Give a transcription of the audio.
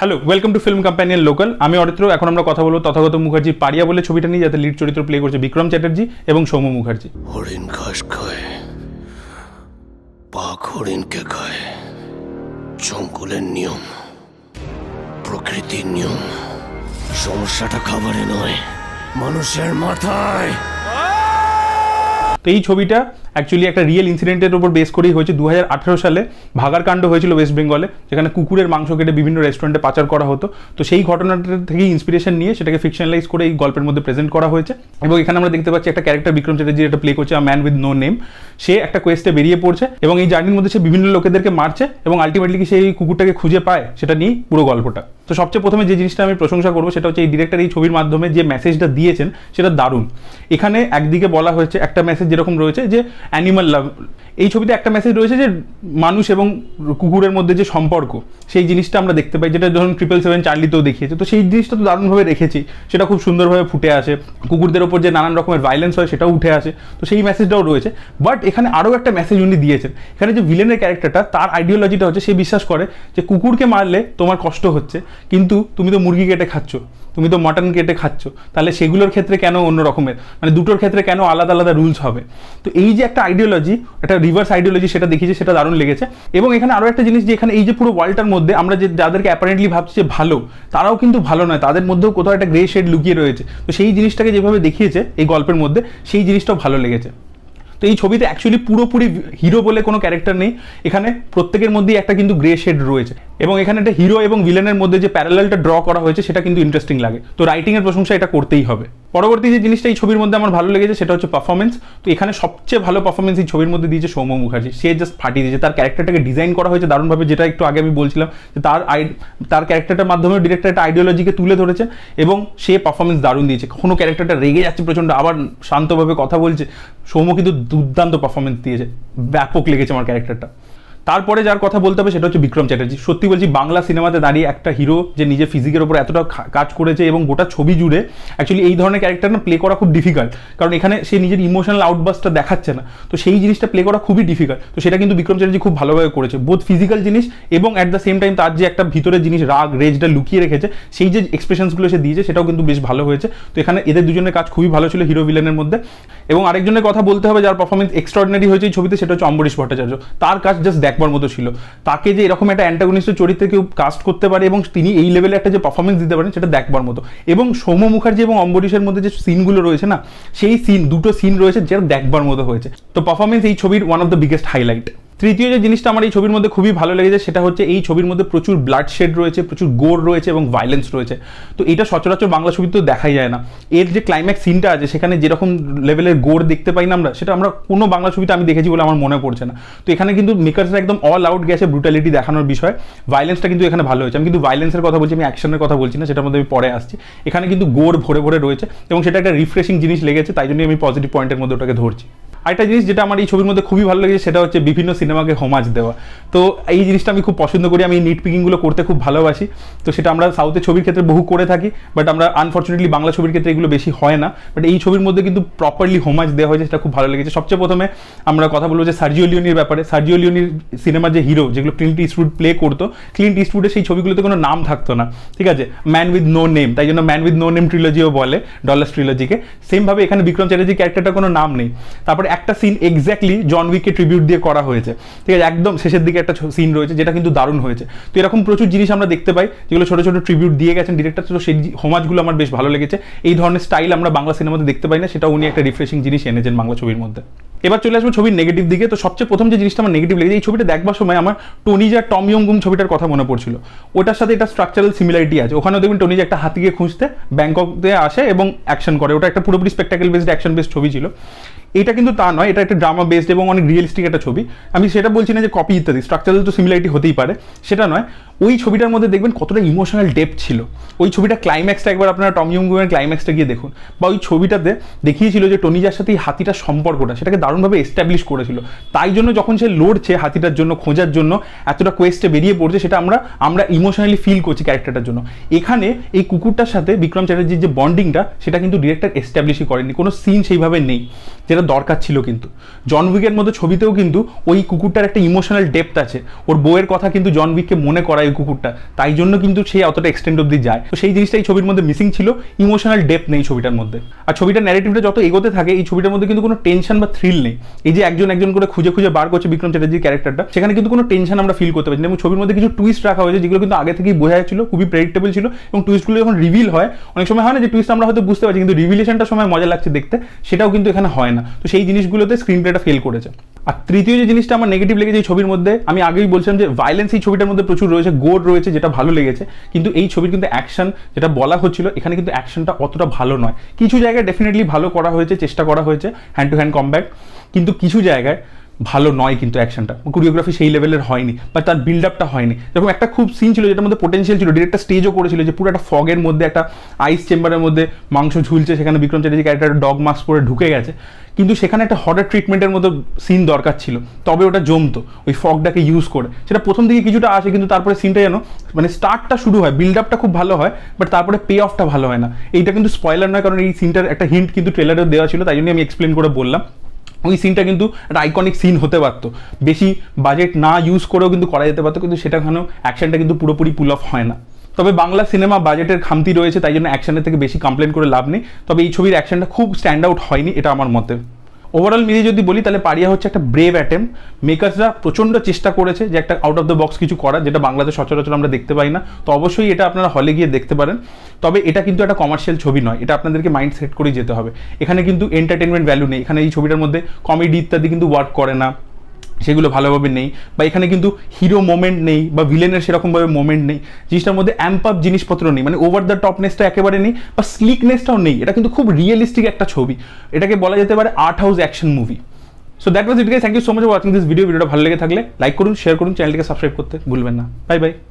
hello welcome to film companion local আমি অরিত্র এখন আমরা কথা বলবো তথাগত মুখার্জি পারিয়া বলে ছবিটা নিয়ে যাতে লিড চরিত্র প্লে করছে বিক্রম চ্যাটার্জি এবং সৌম মুখার্জি হরিণ ঘাস খায় হরিণকে খায় জঙ্গলের নিয়ম প্রকৃতির নিয়ম সমস্যাটা খাবারে নয় মানুষের মাথায় তো আচ্ছা, এই ছবিটা অ্যাকচুয়ালি একটা রিয়েল ইনসিডেন্টের উপর বেস করেই হয়েছে দু সালে ভাগার কাণ্ড হয়েছিল ওয়েস্ট বেঙ্গলে যেখানে কুকুরের মাংস কেটে বিভিন্ন রেস্টুরেন্টে পাচার করা হতো তো সেই ঘটনাটা থেকে ইন্সপিরেশন নিয়ে সেটাকে ফিকশনালাইজ করে এই গল্পের মধ্যে প্রেজেন্ট করা হয়েছে এবং এখানে আমরা দেখতে পাচ্ছি একটা ক্যারেক্টার বিক্রম চ্যাটার্জি এটা প্লে করছে ম্যান উইথ নো নেম সে একটা কোয়েস্টে বেরিয়ে পড়ছে এবং এই জার্নির মধ্যে সে বিভিন্ন লোকেদেরকে মারছে এবং আলটিমেটলি কি সেই কুকুরটাকে খুঁজে পায় সেটা নিয়ে পুরো গল্পটা তো সবচেয়ে প্রথমে যে জিনিসটা আমি প্রশংসা করবো সেটা হচ্ছে এই ডিরেক্টর এই ছবির মাধ্যমে যে মেসেজটা দিয়েছেন সেটা দারুণ এখানে একদিকে বলা হয়েছে একটা মেসেজ যেরকম রয়েছে যে অ্যানিমাল লাভ এই ছবিতে একটা মেসেজ রয়েছে যে মানুষ এবং কুকুরের মধ্যে যে সম্পর্ক সেই জিনিসটা আমরা দেখতে পাই যেটা ধরুন ট্রিপল সেভেন চার্লিতেও দেখিয়েছে তো সেই জিনিসটা তো দারুণভাবে রেখেছি সেটা খুব সুন্দরভাবে ফুটে আসে কুকুরদের ওপর যে নানান রকমের ভাইলেন্স হয় সেটাও উঠে আসে তো সেই মেসেজটাও রয়েছে বাট এখানে আরও একটা মেসেজ উনি দিয়েছেন এখানে যে ভিলেনের ক্যারেক্টারটা তার আইডিওলজিটা হচ্ছে সে বিশ্বাস করে যে কুকুরকে মারলে তোমার কষ্ট হচ্ছে কিন্তু তুমি তো মুরগি কেটে খাচ্ছ তুমি তো মটন কেটে খাচ্ছ তাহলে সেগুলোর ক্ষেত্রে কেন অন্য রকমের মানে দুটোর ক্ষেত্রে কেন আলাদা আলাদা রুলস হবে তো এই যে একটা আইডিওলজি একটা রিভার্স আইডিওলজি সেটা দেখিয়েছে সেটা দারুণ লেগেছে এবং এখানে আরও একটা জিনিস যে এখানে এই যে পুরো ওয়ার্ল্ডটার মধ্যে আমরা যে যাদেরকে অ্যাপারেন্টলি ভাবছি যে ভালো তারাও কিন্তু ভালো নয় তাদের মধ্যেও কোথাও একটা গ্রে শেড লুকিয়ে রয়েছে তো সেই জিনিসটাকে যেভাবে দেখিয়েছে এই গল্পের মধ্যে সেই জিনিসটাও ভালো লেগেছে তো এই ছবিতে অ্যাকচুয়ালি পুরোপুরি হিরো বলে কোনো ক্যারেক্টার নেই এখানে প্রত্যেকের মধ্যেই একটা কিন্তু গ্রে শেড রয়েছে এবং এখানে একটা হিরো এবং ভিলেনের মধ্যে যে প্যারালালটা ড্র করা হয়েছে সেটা কিন্তু ইন্টারেস্টিং লাগে তো রাইটিংয়ের প্রশংসা এটা করতেই হবে পরবর্তী যে জিনিসটা এই ছবির মধ্যে আমার ভালো লেগেছে সেটা হচ্ছে পারফরমেন্স তো এখানে সবচেয়ে ভালো পারফরমেন্স এই ছবির মধ্যে দিয়েছে সৌম্য মুখার্জি সে জাস্ট ফাটিয়ে দিয়েছে তার ক্যারেক্টারটাকে ডিজাইন করা হয়েছে দারুণভাবে যেটা একটু আগে আমি বলছিলাম যে তার তার ক্যারেক্টারটার মাধ্যমে ডিরেক্টর একটা আইডিওলজিকে তুলে ধরেছে এবং সে পারফরমেন্স দারুণ দিয়েছে কখনো ক্যারেক্টারটা রেগে যাচ্ছে প্রচণ্ড আবার শান্তভাবে কথা বলছে সৌম্য কিন্তু দুর্দান্ত পারফরমেন্স দিয়েছে ব্যাপক লেগেছে আমার ক্যারেক্টারটা তারপরে যার কথা বলতে হবে সেটা হচ্ছে বিক্রম চ্যাটার্জি সত্যি বলছি বাংলা সিনেমাতে দাঁড়িয়ে একটা হিরো যে নিজের ফিজিকের ওপর এতটা কাজ করেছে এবং গোটা ছবি জুড়ে অ্যাকচুয়ালি এই ধরনের ক্যারেক্টার না প্লে করা খুব ডিফিকাল্ট কারণ এখানে সে নিজের ইমোশনাল আউটবাসটা দেখাচ্ছে না তো সেই জিনিসটা প্লে করা খুবই ডিফিকাল্ট তো সেটা কিন্তু বিক্রম চ্যাটার্জি খুব ভালোভাবে করেছে বোধ ফিজিক্যাল জিনিস এবং অ্যাট দ্য সেম টাইম তার যে একটা ভিতরে জিনিস রাগ রেজটা লুকিয়ে রেখেছে সেই যে এক্সপ্রেশনসগুলো সে দিয়েছে সেটাও কিন্তু বেশ ভালো হয়েছে তো এখানে এদের দুজনের কাজ খুবই ভালো ছিল হিরো ভিলেনের মধ্যে এবং আরেকজনের কথা বলতে হবে যার পারফরমেন্স এক্সট্রাঅর্ডিনারি হয়েছে এই ছবিতে সেটা হচ্ছে অম্বরীশ ভট্টাচার্য তার কাজ জাস্ট একবার মতো ছিল তাকে যে এরকম একটা অ্যান্টাগনিস্টের চরিত্রে কেউ কাস্ট করতে পারে এবং তিনি এই লেভেলে একটা যে পারফরমেন্স দিতে পারেন সেটা দেখবার মতো এবং সৌম্য মুখার্জি এবং অম্বরীশের মধ্যে যে সিনগুলো রয়েছে না সেই সিন দুটো সিন রয়েছে যেটা দেখবার মতো হয়েছে তো পারফরমেন্স এই ছবির one of the biggest highlight তৃতীয় যে জিনিসটা আমার এই ছবির মধ্যে খুবই ভালো লেগেছে সেটা হচ্ছে এই ছবির মধ্যে প্রচুর ব্লাড শেড রয়েছে প্রচুর গোর রয়েছে এবং ভায়োলেন্স রয়েছে তো এটা সচরাচর বাংলা ছবি তো দেখাই যায় না এর যে ক্লাইম্যাক্স সিনটা আছে সেখানে যেরকম লেভেলের গোর দেখতে পাই না আমরা সেটা আমরা কোনো বাংলা ছবিতে আমি দেখেছি বলে আমার মনে পড়ছে না তো এখানে কিন্তু মেকার্সরা একদম অল আউট গেছে ব্রুটালিটি দেখানোর বিষয় ভায়োলেন্সটা কিন্তু এখানে ভালো হয়েছে আমি কিন্তু ভায়োলেন্সের কথা বলছি আমি অ্যাকশনের কথা বলছি না সেটার মধ্যে আমি পরে আসছি এখানে কিন্তু গোর ভরে ভরে রয়েছে এবং সেটা একটা রিফ্রেশিং জিনিস লেগেছে তাই জন্যই আমি পজিটিভ পয়েন্টের মধ্যে ওটাকে ধরছি আরেকটা জিনিস যেটা আমার এই ছবির মধ্যে খুবই ভালো লেগেছে সেটা হচ্ছে বিভিন্ন সিনেমাকে হোমাজ দেওয়া তো এই জিনিসটা আমি খুব পছন্দ করি আমি নিট পিকিংগুলো করতে খুব ভালোবাসি তো সেটা আমরা সাউথের ছবির ক্ষেত্রে বহু করে থাকি বাট আমরা আনফর্চুনেটলি বাংলা ছবির ক্ষেত্রে এগুলো বেশি হয় না বাট এই ছবির মধ্যে কিন্তু প্রপারলি হোমাজ দেওয়া হয়েছে সেটা খুব ভালো লেগেছে সবচেয়ে প্রথমে আমরা কথা বলবো যে সার্জিও লিওনির ব্যাপারে সার্জিও লিওনির সিনেমার যে হিরো যেগুলো ক্লিন্ট ইস্টুড প্লে করতো ক্লিন্ট ইস্টউডের সেই ছবিগুলোতে কোনো নাম থাকতো না ঠিক আছে ম্যান উইথ নো নেম তাই জন্য ম্যান উইথ নো নেম ট্রিলজিও বলে ডলার্স ট্রিলজিকে সেমভাবে এখানে বিক্রম চ্যাটার্জি ক্যারেক্টারটা কোনো নাম নেই তারপরে একটা সিন এক্স্যাক্টলি জন উইকে ট্রিবিউট দিয়ে করা হয়েছে ঠিক আছে একদম শেষের দিকে একটা সিন রয়েছে যেটা কিন্তু দারুণ হয়েছে তো এরকম প্রচুর জিনিস আমরা দেখতে পাই যেগুলো ছোটো ছোটো ট্রিবিউট দিয়ে গেছেন ডিরেক্টর তো সেই হোমাজগুলো আমার বেশ ভালো লেগেছে এই ধরনের স্টাইল আমরা বাংলা সিনেমাতে দেখতে পাই না সেটা উনি একটা রিফ্রেশিং জিনিস এনেছেন বাংলা ছবির মধ্যে এবার চলে আসবো ছবির নেগেটিভ দিকে তো সবচেয়ে প্রথম যে জিনিসটা আমার নেগেটিভ লেগেছে এই ছবিটা দেখবার সময় আমার টনিজা ইয়ংগুম ছবিটার কথা মনে পড়ছিল ওটার সাথে এটা স্ট্রাকচারাল সিমিলারিটি আছে ওখানেও দেখবেন টনিজা একটা হাতিকে খুঁজতে ব্যাংককে আসে এবং অ্যাকশন করে ওটা একটা পুরোপুরি স্পেকটাকেল বেসড অ্যাকশন বেসড ছবি ছিল এটা কিন্তু তা নয় এটা একটা ড্রামা বেসড এবং অনেক রিয়েলিস্টিক একটা ছবি আমি সেটা বলছি না যে কপি ইত্যাদি স্ট্রাকচারাল তো সিমিলারিটি হতেই পারে সেটা নয় ওই ছবিটার মধ্যে দেখবেন কতটা ইমোশনাল ডেপ ছিল ওই ছবিটা ক্লাইম্যাক্সটা একবার আপনারা টমিয়ম গুমের ক্লাইম্যাক্সটা গিয়ে দেখুন বা ওই ছবিটাতে দেখিয়েছিল যে টনিজার সাথে এই হাতিটার সম্পর্কটা সেটাকে দারুণভাবে এস্টাবলিশ করেছিল তাই জন্য যখন সে লড়ছে হাতিটার জন্য খোঁজার জন্য এতটা কোয়েস্টে বেরিয়ে পড়ছে সেটা আমরা আমরা ইমোশনালি ফিল করছি ক্যারেক্টারটার জন্য এখানে এই কুকুরটার সাথে বিক্রম চ্যাটার্জির যে বন্ডিংটা সেটা কিন্তু ডিরেক্টর এস্টাবলিশই করেনি কোনো সিন সেইভাবে নেই যেটা দরকার ছিল কিন্তু জন উইকের মতো ছবিতেও কিন্তু ওই কুকুরটার একটা ইমোশনাল ডেপথ আছে ওর বউয়ের কথা কিন্তু জন উইককে মনে করাই রয়্যাল কুকুরটা তাই জন্য কিন্তু সে অতটা এক্সটেন্ড অব্দি যায় তো সেই জিনিসটাই ছবির মধ্যে মিসিং ছিল ইমোশনাল ডেপ নেই ছবিটার মধ্যে আর ছবিটার ন্যারেটিভটা যত এগোতে থাকে এই ছবিটার মধ্যে কিন্তু কোনো টেনশন বা থ্রিল নেই এই যে একজন একজন করে খুঁজে খুঁজে বার করছে বিক্রম চ্যাটার্জির ক্যারেক্টারটা সেখানে কিন্তু কোনো টেনশন আমরা ফিল করতে পারছি না এবং ছবির মধ্যে কিছু টুইস্ট রাখা হয়েছে যেগুলো কিন্তু আগে থেকেই বোঝা যাচ্ছিল খুবই প্রেডিক্টেবল ছিল এবং টুইস্টগুলো যখন রিভিল হয় অনেক সময় হয় না যে টুইস্ট আমরা হয়তো বুঝতে পারছি কিন্তু রিভিলেশনটা সময় মজা লাগছে দেখতে সেটাও কিন্তু এখানে হয় না তো সেই জিনিসগুলোতে স্ক্রিন প্লেটা ফেল করেছে আর তৃতীয় যে জিনিসটা আমার নেগেটিভ লেগেছে এই ছবির মধ্যে আমি আগেই বলছিলাম যে ভাইলেন্স এই ছবিটার মধ্যে প্রচুর রয়েছে গোড় রয়েছে যেটা ভালো লেগেছে কিন্তু এই ছবির কিন্তু অ্যাকশন যেটা বলা হচ্ছিল এখানে কিন্তু অ্যাকশনটা অতটা ভালো নয় কিছু জায়গায় ডেফিনেটলি ভালো করা হয়েছে চেষ্টা করা হয়েছে হ্যান্ড টু হ্যান্ড কমব্যাক কিন্তু কিছু জায়গায় ভালো নয় কিন্তু অ্যাকশনটা কোরিওগ্রাফি সেই লেভেলের হয়নি বা তার বিল্ড আপটা হয়নি যখন একটা খুব সিন ছিল যেটার মধ্যে পোটেন্সিয়াল ছিল ডিরেক্টর স্টেজও করেছিল যে পুরো একটা ফগের মধ্যে একটা আইস চেম্বারের মধ্যে মাংস ঝুলছে সেখানে Vikram Chatterjee character dog mask পরে ঢুকে গেছে কিন্তু সেখানে একটা হঠাৎ ট্রিটমেন্টের মতো সিন দরকার ছিল তবে ওটা জমতো ওই ফগটাকে ইউজ করে সেটা প্রথম দিকে কিছুটা আসে কিন্তু তারপরে সিনটা যেন মানে স্টার্টটা শুরু হয় বিল্ড আপটা খুব ভালো হয় বাট তারপরে পে অফটা ভালো হয় না এইটা কিন্তু স্পয়লার নয় কারণ এই সিনটার একটা হিন্ট কিন্তু ট্রেলারে দেওয়া ছিল তাই জন্য আমি এক্সপ্লেন করে বললাম ওই সিনটা কিন্তু একটা আইকনিক সিন হতে পারতো বেশি বাজেট না ইউজ করেও কিন্তু করা যেতে পারতো কিন্তু সেটাখানেও অ্যাকশনটা কিন্তু পুরোপুরি পুল অফ হয় না তবে বাংলা সিনেমা বাজেটের খামতি রয়েছে তাই জন্য অ্যাকশনের থেকে বেশি কমপ্লেন করে লাভ নেই তবে এই ছবির অ্যাকশনটা খুব স্ট্যান্ড আউট হয়নি এটা আমার মতে ওভারঅল মিলিয়ে যদি বলি তাহলে পারিয়া হচ্ছে একটা ব্রেভ অ্যাটেম মেকার্সরা প্রচণ্ড চেষ্টা করেছে যে একটা আউট অফ দ্য বক্স কিছু করার যেটা বাংলাতে সচরাচর আমরা দেখতে পাই না তো অবশ্যই এটা আপনারা হলে গিয়ে দেখতে পারেন তবে এটা কিন্তু একটা কমার্শিয়াল ছবি নয় এটা আপনাদেরকে মাইন্ড সেট করেই যেতে হবে এখানে কিন্তু এন্টারটেনমেন্ট ভ্যালু নেই এখানে এই ছবিটার মধ্যে কমেডি ইত্যাদি কিন্তু ওয়ার্ক করে না সেগুলো ভালোভাবে নেই বা এখানে কিন্তু হিরো মোমেন্ট নেই বা ভিলেনের সেরকমভাবে মোমেন্ট নেই জিনিসটার মধ্যে অ্যাম্পাপ জিনিসপত্র নেই মানে ওভার দ্য টপনেসটা একেবারে নেই বা স্লিকনেসটাও নেই এটা কিন্তু খুব রিয়েলিস্টিক একটা ছবি এটাকে বলা যেতে পারে art house action movie so that was it guys thank you so much watching this video ভিডিওটা ভালো লেগে থাকলে লাইক করুন শেয়ার করুন চ্যানেলটিকে সাবস্ক্রাইব করতে ভুলবেন না বাই বাই